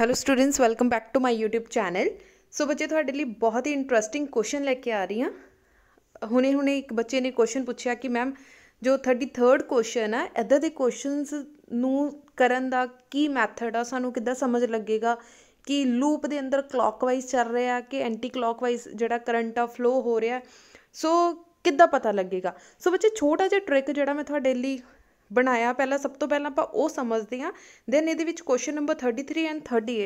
hello students welcome back to my YouTube channel so ਬੱਚੇ ਤੁਹਾਡੇ ਲਈ ਬਹੁਤ ਹੀ ਇੰਟਰਸਟਿੰਗ ਕੁਐਸਚਨ ਲੈ ਕੇ ਆ ਰਹੀ ਹਾਂ ਹੁਣੇ ਹੁਣੇ ਇੱਕ ਬੱਚੇ ਨੇ ਕੁਐਸਚਨ ਪੁੱਛਿਆ ਕਿ ਮੈਮ ਜੋ 33rd ਕੁਐਸਚਨ ਆ ਇਦਾਂ ਦੇ ਕੁਐਸਚਨਸ ਨੂੰ ਕਰਨ ਦਾ ਕੀ ਮੈਥਡ ਆ ਸਾਨੂੰ ਕਿੱਦਾਂ ਸਮਝ ਲੱਗੇਗਾ ਕਿ ਲੂਪ ਦੇ ਅੰਦਰ ਕਲੋਕਵਾਈਜ਼ ਚੱਲ ਰਿਹਾ ਕਿ ਐਂਟੀ ਕਲੋਕਵਾਈਜ਼ ਜਿਹੜਾ ਕਰੰਟ ਆ ਫਲੋ ਹੋ ਰਿਹਾ ਸੋ ਕਿੱਦਾਂ ਪਤਾ ਲੱਗੇਗਾ ਸੋ ਬੱਚੇ ਛੋਟਾ ਜਿਹਾ ਟ੍ਰਿਕ ਜਿਹੜਾ ਮੈਂ ਤੁਹਾਡੇ ਲਈ ਬਣਾਇਆ ਪਹਿਲਾਂ ਸਭ ਤੋਂ ਪਹਿਲਾਂ ਆਪਾਂ ਉਹ ਸਮਝਦੇ ਹਾਂ ਦੈਨ ਇਹਦੇ ਵਿੱਚ ਕੁਐਸਚਨ ਨੰਬਰ 33 ਐਂਡ 38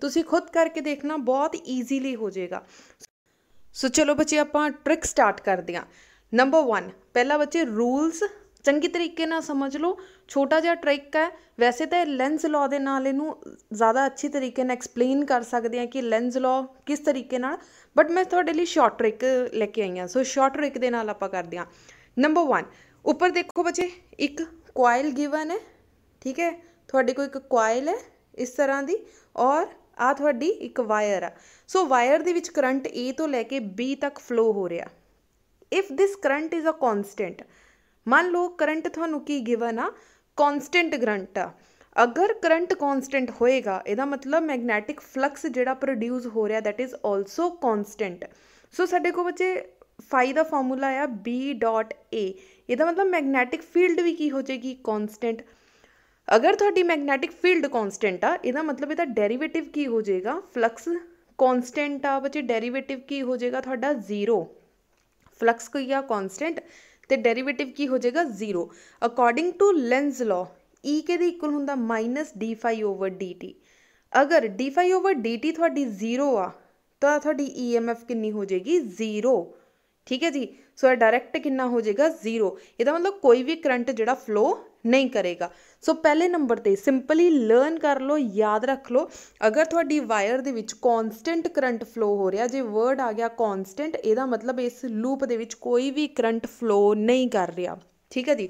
ਤੁਸੀਂ ਖੁਦ ਕਰਕੇ ਦੇਖਣਾ ਬਹੁਤ ਈਜ਼ੀਲੀ ਹੋ ਜਾਏਗਾ ਸੋ ਚਲੋ ਬੱਚੇ ਆਪਾਂ ਟ੍ਰਿਕ ਸਟਾਰਟ ਕਰਦੇ ਹਾਂ ਨੰਬਰ 1 ਪਹਿਲਾ ਬੱਚੇ ਰੂਲਸ ਚੰਗੀ ਤਰੀਕੇ ਨਾਲ ਸਮਝ ਲਓ ਛੋਟਾ ਜਿਹਾ ਟ੍ਰਿਕ ਹੈ ਵੈਸੇ ਤਾਂ ਲੈਂਸ ਲਾਅ ਦੇ ਨਾਲ ਇਹਨੂੰ ਜ਼ਿਆਦਾ ਅੱਛੀ ਤਰੀਕੇ ਨਾਲ ਐਕਸਪਲੇਨ ਕਰ ਸਕਦੇ ਆ ਕਿ ਲੈਂਸ ਲਾਅ ਕਿਸ ਤਰੀਕੇ ਨਾਲ ਬਟ ਮੈਂ ਤੁਹਾਡੇ ਲਈ ਸ਼ਾਰਟ ਟ੍ਰਿਕ ਲੈ ਕੇ ਆਈ ਆ ਸੋ ਸ਼ਾਰਟ ਟ੍ਰਿਕ ਦੇ ਨਾਲ ਆਪਾਂ ਕਰਦੇ ਆ ਨੰਬਰ 1 ਉੱਪਰ ਦੇਖੋ ਬੱਚੇ ਇੱਕ ਕੁਆਇਲ ਗਿਵਨ ਹੈ ਠੀਕ ਹੈ ਤੁਹਾਡੇ ਕੋਲ ਇੱਕ ਕੋਇਲ ਹੈ ਇਸ ਤਰ੍ਹਾਂ ਦੀ ਔਰ ਆ ਤੁਹਾਡੀ ਇੱਕ ਵਾਇਰ ਆ ਸੋ ਵਾਇਰ ਦੇ ਵਿੱਚ ਕਰੰਟ A ਤੋਂ ਲੈ ਕੇ B ਤੱਕ ਫਲੋ ਹੋ ਰਿਹਾ if this current is a constant ਮੰਨ ਲਓ ਕਰੰਟ ਤੁਹਾਨੂੰ ਕੀ ਗਿਵਨ ਆ ਕਨਸਟੈਂਟ ਕਰੰਟ ਆ ਅਗਰ ਕਰੰਟ ਕਨਸਟੈਂਟ ਹੋਏਗਾ ਇਹਦਾ ਮਤਲਬ ਮੈਗਨੈਟਿਕ ਫਲਕਸ ਜਿਹੜਾ ਪ੍ਰੋਡਿਊਸ ਹੋ ਰਿਹਾ that is also constant so ਸਾਡੇ ਕੋਲ ਬੱਚੇ ਫਾਈ ਦਾ ਫਾਰਮੂਲਾ ਆ B.A ਇਹਦਾ ਮਤਲਬ ਮੈਗਨੈਟਿਕ ਫੀਲਡ ਵੀ ਕੀ ਹੋ ਜਾਏਗੀ ਕਨਸਟੈਂਟ ਅਗਰ ਤੁਹਾਡੀ ਮੈਗਨੈਟਿਕ ਫੀਲਡ ਕਨਸਟੈਂਟ ਆ ਇਹਦਾ ਮਤਲਬ ਇਹਦਾ ਡੈਰੀਵੇਟਿਵ ਕੀ ਹੋ ਜਾਏਗਾ ਫਲਕਸ ਕਨਸਟੈਂਟ ਆ ਬੱਚੇ ਡੈਰੀਵੇਟਿਵ ਕੀ ਹੋ ਜਾਏਗਾ ਤੁਹਾਡਾ ਜ਼ੀਰੋ ਫਲਕਸ ਕੀ ਆ ਕਨਸਟੈਂਟ ਤੇ ਡੈਰੀਵੇਟਿਵ ਕੀ ਹੋ ਜਾਏਗਾ zero according to Lenz's law e ਕੇ ਦੇ ਇਕੁਅਲ ਹੁੰਦਾ -dφ ਓਵਰ dt ਅਗਰ dφ ਓਵਰ dt ਤੁਹਾਡੀ 0 ਆ ਤਾਂ ਤੁਹਾਡੀ emf ਕਿੰਨੀ ਹੋ ਜਾਏਗੀ ਜ਼ੀਰੋ ਠੀਕ ਹੈ ਜੀ ਸੋ ਇਹ ਡਾਇਰੈਕਟ ਕਿੰਨਾ ਹੋ ਜਾਏਗਾ 0 ਇਹਦਾ ਮਤਲਬ ਕੋਈ ਵੀ ਕਰੰਟ ਜਿਹੜਾ ਫਲੋ ਨਹੀਂ ਕਰੇਗਾ ਸੋ ਪਹਿਲੇ ਨੰਬਰ ਤੇ ਸਿੰਪਲੀ ਲਰਨ ਕਰ ਲਓ ਯਾਦ ਰੱਖ ਲਓ ਅਗਰ ਤੁਹਾਡੀ ਵਾਇਰ ਦੇ ਵਿੱਚ ਕਨਸਟੈਂਟ ਕਰੰਟ ਫਲੋ ਹੋ ਰਿਹਾ ਜੇ ਵਰਡ ਆ ਗਿਆ ਕਨਸਟੈਂਟ ਇਹਦਾ ਮਤਲਬ ਇਸ ਲੂਪ ਦੇ ਵਿੱਚ ਕੋਈ ਵੀ ਕਰੰਟ ਫਲੋ ਨਹੀਂ ਕਰ ਰਿਹਾ ਠੀਕ ਹੈ ਜੀ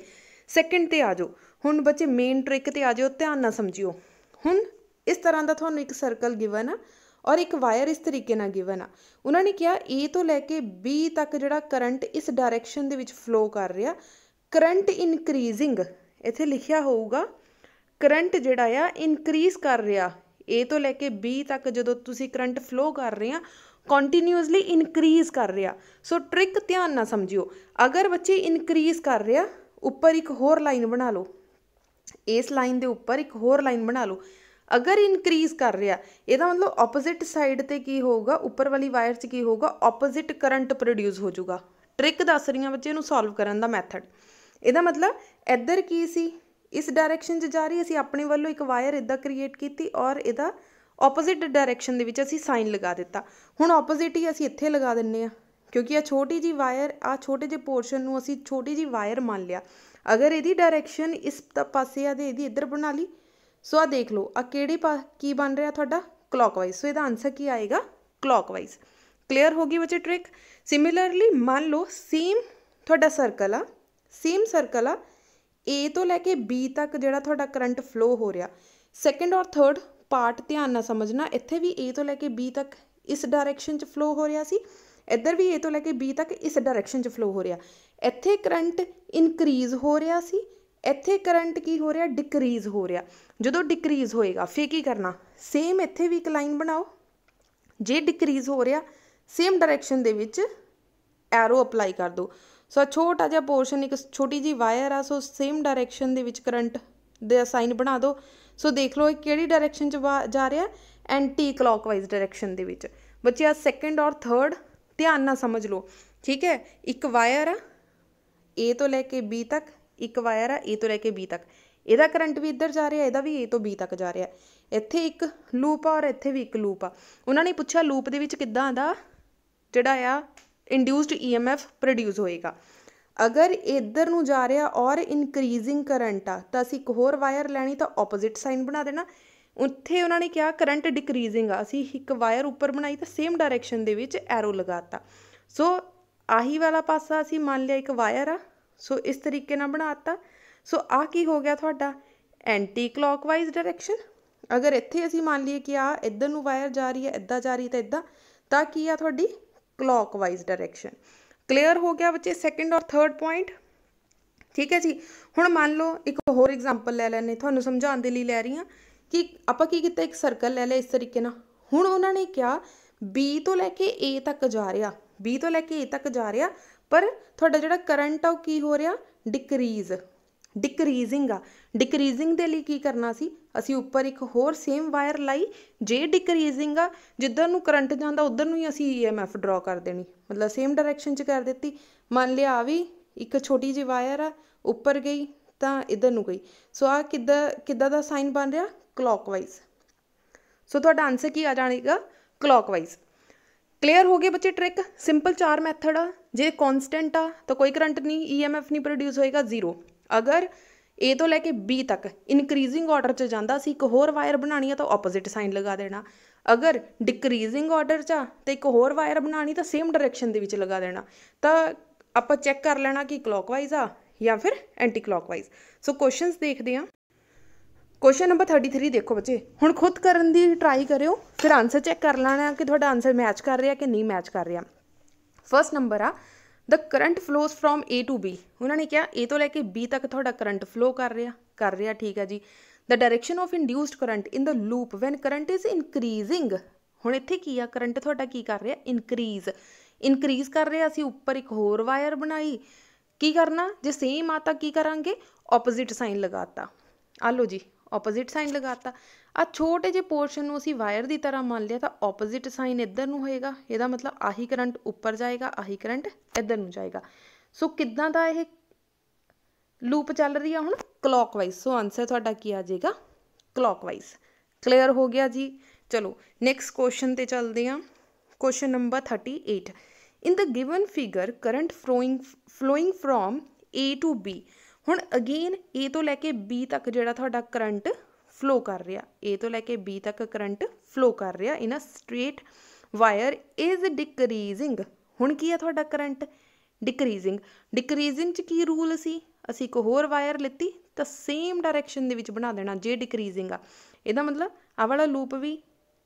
ਸੈਕਿੰਡ ਤੇ ਆ ਜਾਓ ਹੁਣ ਬੱਚੇ ਮੇਨ ਟ੍ਰਿਕ ਤੇ ਆ ਜਾਓ ਧਿਆਨ ਨਾਲ ਸਮਝਿਓ ਹੁਣ ਇਸ ਤਰ੍ਹਾਂ ਦਾ ਤੁਹਾਨੂੰ ਇੱਕ ਸਰਕਲ ਗਿਵਨ ਆ ਔਰ ਇੱਕ ਵਾਇਰ ਇਸ ਤਰੀਕੇ ਨਾਲ ਗਿਵਨ ਆ ਉਹਨਾਂ ਨੇ ਕਿਹਾ A ਤੋਂ ਲੈ ਕੇ B ਤੱਕ ਜਿਹੜਾ ਕਰੰਟ ਇਸ ਡਾਇਰੈਕਸ਼ਨ ਦੇ ਵਿੱਚ ਫਲੋ ਕਰ ਰਿਹਾ ਕਰੰਟ ਇਨਕਰੀਜ਼ਿੰਗ ਇੱਥੇ ਲਿਖਿਆ ਹੋਊਗਾ ਕਰੰਟ ਜਿਹੜਾ ਆ ਇਨਕਰੀਜ਼ ਕਰ ਰਿਹਾ A ਤੋਂ ਲੈ ਕੇ B ਤੱਕ ਜਦੋਂ ਤੁਸੀਂ ਕਰੰਟ ਫਲੋ ਕਰ ਰਹੇ ਆ ਕੰਟੀਨਿਊਸਲੀ ਇਨਕਰੀਜ਼ ਕਰ ਰਿਹਾ ਸੋ ਟ੍ਰਿਕ ਧਿਆਨ ਨਾਲ ਸਮਝਿਓ ਅਗਰ ਬੱਚੇ ਇਨਕਰੀਜ਼ ਕਰ ਰਿਹਾ ਉੱਪਰ ਇੱਕ ਹੋਰ ਲਾਈਨ ਬਣਾ ਲਓ ਇਸ ਲਾਈਨ ਦੇ ਉੱਪਰ ਇੱਕ ਹੋਰ ਲਾਈਨ ਬਣਾ ਲਓ ਅਗਰ ਇਨਕਰੀਜ਼ ਕਰ ਰਿਹਾ ਇਹਦਾ ਮਤਲਬ ਆਪੋਜ਼ਿਟ ਸਾਈਡ ਤੇ ਕੀ ਹੋਊਗਾ ਉੱਪਰ ਵਾਲੀ ਵਾਇਰ 'ਚ ਕੀ ਹੋਊਗਾ ਆਪੋਜ਼ਿਟ ਕਰੰਟ ਪ੍ਰੋਡਿਊਸ ਹੋ ਜਾਊਗਾ ਟ੍ਰਿਕ ਦੱਸ ਰਹੀਆਂ ਬੱਚੇ ਨੂੰ ਸੋਲਵ ਕਰਨ ਦਾ ਮੈਥਡ ਇਹਦਾ ਮਤਲਬ ਇੱਧਰ ਕੀ ਸੀ ਇਸ ਡਾਇਰੈਕਸ਼ਨ 'ਚ ਜਾ ਰਹੀ ਅਸੀਂ ਆਪਣੇ ਵੱਲੋਂ ਇੱਕ ਵਾਇਰ ਇਦਾਂ ਕ੍ਰੀਏਟ ਕੀਤੀ ਔਰ ਇਹਦਾ ਆਪੋਜ਼ਿਟ ਡਾਇਰੈਕਸ਼ਨ ਦੇ ਵਿੱਚ ਅਸੀਂ ਸਾਈਨ ਲਗਾ ਦਿੱਤਾ ਹੁਣ ਆਪੋਜ਼ਿਟ ਹੀ ਅਸੀਂ ਇੱਥੇ ਲਗਾ ਦਿੰਨੇ ਆ ਕਿਉਂਕਿ ਇਹ ਛੋਟੀ ਜੀ ਵਾਇਰ ਆ ਛੋਟੇ ਜਿਹੇ ਪੋਰਸ਼ਨ ਨੂੰ ਅਸੀਂ ਛੋਟੀ ਜੀ ਵਾਇਰ ਮੰਨ ਲਿਆ ਅਗਰ ਇਹਦੀ ਡਾਇਰੈਕਸ਼ਨ ਇਸ ਪਾਸੇ ਆ ਦੇ ਇਹਦੀ ਇੱਧਰ ਬਣਾ ਲਈ ਸੋ ਆ ਦੇਖ ਲਓ ਆ ਕਿਹੜੀ ਕੀ ਬਣ ਰਿਹਾ ਤੁਹਾਡਾ ਕਲੋਕਵਾਈਜ਼ ਸੋ ਇਹਦਾ ਆਨਸਰ ਕੀ ਆਏਗਾ ਕਲੋਕਵਾਈਜ਼ ਕਲੀਅਰ ਹੋ ਗਈ ਬੱਚੇ ਟ੍ਰਿਕ ਸਿਮਿਲਰਲੀ ਮੰਨ ਲਓ ਸੇਮ ਤੁਹਾਡਾ ਸਰਕਲ ਆ ਸੇਮ ਸਰਕਲ ਆ A ਤੋਂ ਲੈ ਕੇ B ਤੱਕ ਜਿਹੜਾ ਤੁਹਾਡਾ ਕਰੰਟ ਫਲੋ ਹੋ ਰਿਹਾ ਸੈਕੰਡ ਔਰ ਥਰਡ ਪਾਰਟ ਧਿਆਨ ਨਾਲ ਸਮਝਣਾ ਇੱਥੇ ਵੀ A ਤੋਂ ਲੈ ਕੇ B ਤੱਕ ਇਸ ਡਾਇਰੈਕਸ਼ਨ 'ਚ ਫਲੋ ਹੋ ਰਿਹਾ ਸੀ ਇੱਧਰ ਵੀ A ਤੋਂ ਲੈ ਕੇ B ਤੱਕ ਇਸ ਡਾਇਰੈਕਸ਼ਨ 'ਚ ਫਲੋ ਹੋ ਰਿਹਾ ਇੱਥੇ ਕਰੰਟ ਇਨਕਰੀਜ਼ ਹੋ ਰਿਹਾ ਸੀ ਇੱਥੇ ਕਰੰਟ ਕੀ ਹੋ ਰਿਹਾ ਡਿਕਰੀਜ਼ ਹੋ ਰਿਹਾ ਜਦੋਂ ਡਿਕਰੀਜ਼ ਹੋਏਗਾ ਫੇ ਕੀ ਕਰਨਾ ਸੇਮ ਇੱਥੇ ਵੀ ਇੱਕ ਲਾਈਨ ਬਣਾਓ ਜੇ ਡਿਕਰੀਜ਼ ਹੋ ਰਿਹਾ ਸੇਮ ਡਾਇਰੈਕਸ਼ਨ ਦੇ ਵਿੱਚ ਐਰੋ ਅਪਲਾਈ ਕਰ ਦਿਓ ਸੋ ਛੋਟਾ ਜਿਹਾ ਪੋਰਸ਼ਨ ਇੱਕ ਛੋਟੀ ਜੀ ਵਾਇਰ ਆ ਸੋ ਸੇਮ ਡਾਇਰੈਕਸ਼ਨ ਦੇ ਵਿੱਚ ਕਰੰਟ ਦੇ ਸਾਈਨ ਬਣਾ ਦਿਓ ਸੋ ਦੇਖ ਲਓ ਇਹ ਕਿਹੜੀ ਡਾਇਰੈਕਸ਼ਨ ਚ ਜਾ ਰਿਹਾ ਐਂਟੀ ਕਲੋਕਵਾਈਜ਼ ਡਾਇਰੈਕਸ਼ਨ ਦੇ ਵਿੱਚ ਬੱਚੇ ਆ ਸੈਕੰਡ ਔਰ ਥਰਡ ਧਿਆਨ ਨਾਲ ਸਮਝ ਲਓ ਠੀਕ ਹੈ ਇੱਕ ਵਾਇਰ ਆ A ਤੋਂ ਲੈ ਕੇ B ਤੱਕ ਇੱਕ ਵਾਇਰ ਆ A ਤੋਂ ਲੈ ਕੇ B ਤੱਕ ਇਹਦਾ ਕਰੰਟ ਵੀ ਇੱਧਰ ਜਾ ਰਿਹਾ ਇਹਦਾ ਵੀ A ਤੋਂ B ਤੱਕ ਜਾ ਰਿਹਾ ਇੱਥੇ ਇੱਕ ਲੂਪ ਆ ਔਰ ਇੱਥੇ ਵੀ ਇੱਕ ਲੂਪ ਆ ਉਹਨਾਂ ਨੇ ਪੁੱਛਿਆ ਲੂਪ ਦੇ ਵਿੱਚ ਕਿੱਦਾਂ ਦਾ ਜਿਹੜਾ ਆ ਇੰਡਿਊਸਡ EMF ਪ੍ਰੋਡਿਊਸ ਹੋਏਗਾ ਅਗਰ ਇੱਧਰ ਨੂੰ ਜਾ ਰਿਹਾ ਔਰ ਇਨਕਰੀਜ਼ਿੰਗ ਕਰੰਟ ਆ ਤਾਂ ਅਸੀਂ ਇੱਕ ਹੋਰ ਵਾਇਰ ਲੈਣੀ ਤਾਂ ਆਪੋਜ਼ਿਟ ਸਾਈਨ ਬਣਾ ਦੇਣਾ ਉੱਥੇ ਉਹਨਾਂ ਨੇ ਕਿਹਾ ਕਰੰਟ ਡਿਕਰੀਜ਼ਿੰਗ ਆ ਅਸੀਂ ਇੱਕ ਵਾਇਰ ਉੱਪਰ ਬਣਾਈ ਤਾਂ ਸੇਮ ਡਾਇਰੈਕਸ਼ਨ ਦੇ ਵਿੱਚ ਐਰੋ ਲਗਾਤਾ ਸੋ ਆਹੀ ਵਾਲਾ ਪਾਸਾ ਅਸੀਂ ਮੰਨ ਲਿਆ ਇੱਕ ਵਾਇਰ ਆ ਸੋ ਇਸ ਤਰੀਕੇ ਨਾਲ ਬਣਾਤਾ ਸੋ ਆ ਕੀ ਹੋ ਗਿਆ ਤੁਹਾਡਾ ਐਂਟੀ ਕਲੋਕਵਾਈਜ਼ ਡਾਇਰੈਕਸ਼ਨ ਅਗਰ ਇੱਥੇ ਅਸੀਂ ਮੰਨ ਲਈਏ ਕਿ ਆ ਇੱਧਰ ਨੂੰ ਵਾਇਰ ਜਾ ਰਹੀ ਹੈ ਇੱਦਾਂ ਜਾ ਰਹੀ ਤਾਂ ਇੱਦਾਂ ਤਾਂ ਕੀ ਆ ਤੁਹਾਡੀ ਕਲੋਕਵਾਈਜ਼ ਡਾਇਰੈਕਸ਼ਨ ਕਲੀਅਰ ਹੋ ਗਿਆ ਬੱਚੇ ਸੈਕੰਡ ਔਰ ਥਰਡ ਪੁਆਇੰਟ ਠੀਕ ਹੈ ਜੀ ਹੁਣ ਮੰਨ ਲਓ ਇੱਕ ਹੋਰ ਐਗਜ਼ਾਮਪਲ ਲੈ ਲੈਣੇ ਤੁਹਾਨੂੰ ਸਮਝਾਉਣ ਦੇ ਲਈ ਲੈ ਰਹੀ ਹਾਂ ਕਿ ਆਪਾਂ ਕੀ ਕੀਤਾ ਇੱਕ ਸਰਕਲ ਲੈ ਲਿਆ ਇਸ ਤਰੀਕੇ ਨਾਲ ਹੁਣ ਉਹਨਾਂ ਨੇ ਕਿਹਾ B ਤੋਂ ਲੈ ਕੇ A ਤੱਕ ਜਾ ਰਿਹਾ B ਤੋਂ ਲੈ ਕੇ A ਤੱਕ ਜਾ ਰਿਹਾ ਪਰ ਤੁਹਾਡਾ ਜਿਹੜਾ ਕਰੰਟ ਆ ਉਹ ਕੀ ਹੋ ਰਿਹਾ ਡਿਕਰੀਜ਼ ਡਿਕਰੀਜ਼ਿੰਗ ਆ ਡਿਕਰੀਜ਼ਿੰਗ ਦੇ ਲਈ ਕੀ ਕਰਨਾ ਸੀ ਅਸੀਂ ਉੱਪਰ ਇੱਕ ਹੋਰ ਸੇਮ ਵਾਇਰ ਲਾਈ ਜੇ ਡਿਕਰੀਜ਼ਿੰਗ ਆ ਜਿੱਧਰ ਨੂੰ ਕਰੰਟ ਜਾਂਦਾ ਉਧਰ ਨੂੰ ਹੀ ਅਸੀਂ ਈਐਮਐਫ ਡਰਾ ਕਰ ਦੇਣੀ ਮਤਲਬ ਸੇਮ ਡਾਇਰੈਕਸ਼ਨ 'ਚ ਕਰ ਦਿੱਤੀ ਮੰਨ ਲਿਆ ਆ ਵੀ ਇੱਕ ਛੋਟੀ ਜਿਹੀ ਵਾਇਰ ਆ ਉੱਪਰ ਗਈ ਤਾਂ ਇਧਰ ਨੂੰ ਗਈ ਸੋ ਆ ਕਿੱਦਾਂ ਕਿੱਦਾਂ ਦਾ ਸਾਈਨ ਬਣ ਰਿਹਾ ਕਲੋਕਵਾਈਜ਼ ਸੋ ਤੁਹਾਡਾ ਆਨਸਰ ਕੀ ਆ ਜਾਣੇਗਾ ਕਲੋਕਵਾਈਜ਼ ਕਲੀਅਰ ਹੋ ਗਿਆ ਬੱਚੇ ਟ੍ਰਿਕ ਸਿੰਪਲ ਚਾਰ ਮੈਥਡ ਆ ਜੇ ਕਨਸਟੈਂਟ ਆ ਤਾਂ ਕੋਈ ਕਰੰਟ ਨਹੀਂ ਈਐਮਐਫ ਨਹੀਂ ਪ੍ਰੋਡਿਊਸ ਹੋਏਗਾ ਜ਼ੀਰੋ ਅਗਰ A ਤੋਂ ਲੈ ਕੇ B ਤੱਕ ਇਨਕਰੀਜ਼ਿੰਗ ਆਰਡਰ 'ਚ ਜਾਂਦਾ ਸੀ ਇੱਕ ਹੋਰ ਵਾਇਰ ਬਣਾਣੀ ਆ ਤਾਂ ਆਪੋਜ਼ਿਟ ਸਾਈਨ ਲਗਾ ਦੇਣਾ ਅਗਰ ਡਿਕਰੀਜ਼ਿੰਗ ਆਰਡਰ 'ਚ ਆ ਤਾਂ ਇੱਕ ਹੋਰ ਵਾਇਰ ਬਣਾਣੀ ਤਾਂ ਸੇਮ ਡਾਇਰੈਕਸ਼ਨ ਦੇ ਵਿੱਚ ਲਗਾ ਦੇਣਾ ਤਾਂ ਆਪਾਂ ਚੈੱਕ ਕਰ ਲੈਣਾ ਕਿ ਕਲੋਕਵਾਈਜ਼ ਆ ਜਾਂ ਫਿਰ ਐਂਟੀ ਕਲੋਕਵਾਈਜ਼ ਸੋ ਕੁਐਸਚਨਸ ਦੇਖਦੇ ਆ ਕੁਐਸਚਨ ਨੰਬਰ 33 ਦੇਖੋ ਬੱਚੇ ਹੁਣ ਖੁਦ ਕਰਨ ਦੀ ਟਰਾਈ ਕਰਿਓ ਫਿਰ ਆਨਸਰ ਚੈੱਕ ਕਰ ਲੈਣਾ ਕਿ ਤੁਹਾਡਾ ਆਨਸਰ ਮੈਚ ਕਰ ਰਿਹਾ ਕਿ ਨਹੀਂ ਮੈਚ ਕਰ ਰਿਹਾ ਫਰਸਟ ਨੰਬਰ ਆ the current flows from A to B ਉਹਨਾਂ ਨੇ ਕਿਹਾ A ਤੋਂ ਲੈ ਕੇ B ਤੱਕ ਤੁਹਾਡਾ ਕਰੰਟ ਫਲੋ ਕਰ ਰਿਹਾ ਕਰ ਰਿਹਾ ਠੀਕ ਹੈ ਜੀ the direction of induced current in the loop when current is increasing ਹੁਣ ਇੱਥੇ ਕੀ ਆ ਕਰੰਟ ਤੁਹਾਡਾ ਕੀ ਕਰ ਰਿਹਾ ਇਨਕਰੀਜ਼ ਇਨਕਰੀਜ਼ ਕਰ ਰਿਹਾ ਅਸੀਂ ਉੱਪਰ ਇੱਕ ਹੋਰ ਵਾਇਰ ਬਣਾਈ ਕੀ ਕਰਨਾ ਜੇ ਸੇਮ ਆ ਤਾਂ ਕੀ ਕਰਾਂਗੇ ਆਪੋਜ਼ਿਟ ਸਾਈਨ ਲਗਾਤਾ ਆ ਲਓ ਜੀ ਆਪੋਜ਼ਿਟ ਸਾਈਨ ਲਗਾਤਾ ਆ ਛੋਟੇ ਜਿਹੇ ਪੋਰਸ਼ਨ ਨੂੰ ਅਸੀਂ ਵਾਇਰ ਦੀ ਤਰ੍ਹਾਂ ਮੰਨ ਲਿਆ ਤਾਂ ਆਪੋਜ਼ਿਟ ਸਾਈਨ ਇੱਧਰ ਨੂੰ ਹੋਏਗਾ ਇਹਦਾ ਮਤਲਬ ਆਹੀ ਕਰੰਟ ਉੱਪਰ ਜਾਏਗਾ ਆਹੀ ਕਰੰਟ ਇੱਧਰ ਨੂੰ ਜਾਏਗਾ ਸੋ ਕਿੱਦਾਂ ਦਾ ਇਹ ਲੂਪ ਚੱਲ ਰਹੀ ਆ ਹੁਣ ਕਲੌਕਵਾਈਜ਼ ਸੋ ਆਨਸਰ ਤੁਹਾਡਾ ਕੀ ਆ ਜਾਏਗਾ ਕਲੌਕਵਾਈਜ਼ ਕਲੀਅਰ ਹੋ ਗਿਆ ਜੀ ਚਲੋ ਨੈਕਸਟ ਕੁਐਸਚਨ ਤੇ ਚੱਲਦੇ ਆ question number 38 in the given figure current flowing flowing from a to b ਹੁਣ ਅਗੇਨ A ਤੋਂ ਲੈ ਕੇ B ਤੱਕ ਜਿਹੜਾ ਤੁਹਾਡਾ ਕਰੰਟ ਫਲੋ ਕਰ ਰਿਹਾ A ਤੋਂ ਲੈ ਕੇ B ਤੱਕ ਕਰੰਟ ਫਲੋ ਕਰ ਰਿਹਾ in a straight wire is decreasing ਹੁਣ ਕੀ ਹੈ ਤੁਹਾਡਾ ਕਰੰਟ ਡਿਕਰੀਜ਼ਿੰਗ ਡਿਕਰੀਜ਼ਿੰਗ ਚ ਕੀ ਰੂਲ ਸੀ ਅਸੀਂ ਇੱਕ ਹੋਰ ਵਾਇਰ ਲਿੱਤੀ ਤਾਂ ਸੇਮ ਡਾਇਰੈਕਸ਼ਨ ਦੇ ਵਿੱਚ ਬਣਾ ਦੇਣਾ ਜੇ ਡਿਕਰੀਜ਼ਿੰਗ ਆ ਇਹਦਾ ਮਤਲਬ ਆ ਵਾਲਾ ਲੂਪ ਵੀ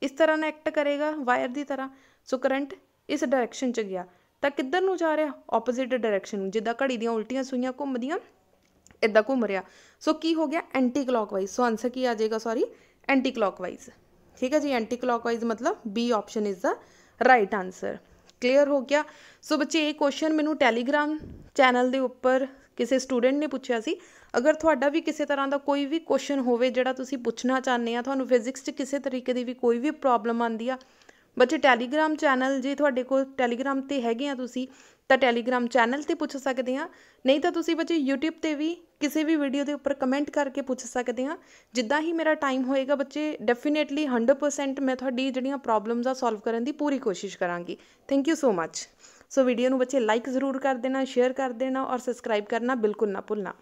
ਇਸ ਤਰ੍ਹਾਂ ਨਾਲ ਐਕਟ ਕਰੇਗਾ ਵਾਇਰ ਦੀ ਤਰ੍ਹਾਂ ਸੋ ਕਰੰਟ ਇਸ ਡਾਇਰੈਕਸ਼ਨ ਚ ਗਿਆ ਤਾਂ ਕਿੱਧਰ ਨੂੰ ਜਾ ਰਿਹਾ ਆਪੋਜ਼ਿਟ ਡਾਇਰੈਕਸ਼ਨ ਨੂੰ ਜਿੱਦਾਂ ਘੜੀ ਦੀਆਂ ਉਲਟੀਆਂ ਸੂਈਆਂ ਘੁੰਮਦੀਆਂ ਇਦਾਂ ਘੁੰਮ ਰਿਹਾ ਸੋ ਕੀ ਹੋ ਗਿਆ ਐਂਟੀ ਕਲੌਕਵਾਈਜ਼ ਸੋ ਆਨਸਰ ਕੀ ਆ ਜਾਏਗਾ ਸੌਰੀ ਐਂਟੀ ਕਲੌਕਵਾਈਜ਼ ਠੀਕ ਹੈ ਜੀ ਐਂਟੀ ਕਲੌਕਵਾਈਜ਼ ਮਤਲਬ B option is the right answer clear ਹੋ ਗਿਆ ਸੋ ਬੱਚੇ ਇਹ ਕੁਐਸਚਨ ਮੈਨੂੰ ਟੈਲੀਗ੍ਰਾਮ ਚੈਨਲ ਦੇ ਉੱਪਰ ਕਿਸੇ ਸਟੂਡੈਂਟ ਨੇ ਪੁੱਛਿਆ ਸੀ ਅਗਰ ਤੁਹਾਡਾ ਵੀ ਕਿਸੇ ਤਰ੍ਹਾਂ ਦਾ ਕੋਈ ਵੀ ਕੁਐਸਚਨ ਹੋਵੇ ਜਿਹੜਾ ਤੁਸੀਂ ਪੁੱਛਣਾ ਚਾਹੁੰਦੇ ਆ ਤੁਹਾਨੂੰ ਫਿਜ਼ਿਕਸ 'ਚ ਕਿਸੇ ਤਰੀਕੇ ਦੀ ਵੀ ਕੋਈ ਵੀ ਪ੍ਰੋਬਲਮ ਆਂਦੀ ਆ ਬੱਚੇ ਟੈਲੀਗ੍ਰਾਮ ਚੈਨਲ ਜੇ ਤੁਹਾਡੇ ਕੋਲ ਟੈਲੀਗ੍ਰਾਮ 'ਤੇ ਹੈਗੇ ਆ ਤੁਸੀਂ ਤਾਂ ਟੈਲੀਗ੍ਰਾਮ ਚੈਨਲ 'ਤੇ ਪੁੱਛ ਸਕਦੇ ਆ ਨਹੀਂ ਤਾਂ ਤੁਸੀਂ ਬੱਚੇ YouTube 'ਤੇ ਵੀ ਕਿਸੇ ਵੀ ਵੀਡੀਓ ਦੇ ਉੱਪਰ ਕਮੈਂਟ ਕਰਕੇ ਪੁੱਛ ਸਕਦੇ ਆ ਜਿੱਦਾਂ ਹੀ ਮੇਰਾ ਟਾਈਮ ਹੋਏਗਾ ਬੱਚੇ ਡੈਫੀਨੇਟਲੀ 100% ਮੈਂ ਤੁਹਾਡੀ ਜਿਹੜੀਆਂ ਪ੍ਰੋਬਲਮਸ ਆ ਸੋਲਵ ਕਰਨ ਦੀ ਪੂਰੀ ਕੋਸ਼ਿਸ਼ ਕਰਾਂਗੀ thank you so much so video ਨੂੰ ਬੱਚੇ ਲਾਈਕ ਜ਼ਰੂਰ ਕਰ ਦੇਣਾ ਸ਼ੇਅਰ ਕਰ ਦੇਣਾ ਔਰ ਸਬਸਕ੍ਰਾਈਬ ਕਰਨਾ ਬਿਲਕੁਲ ਨਾ ਭੁੱਲਣਾ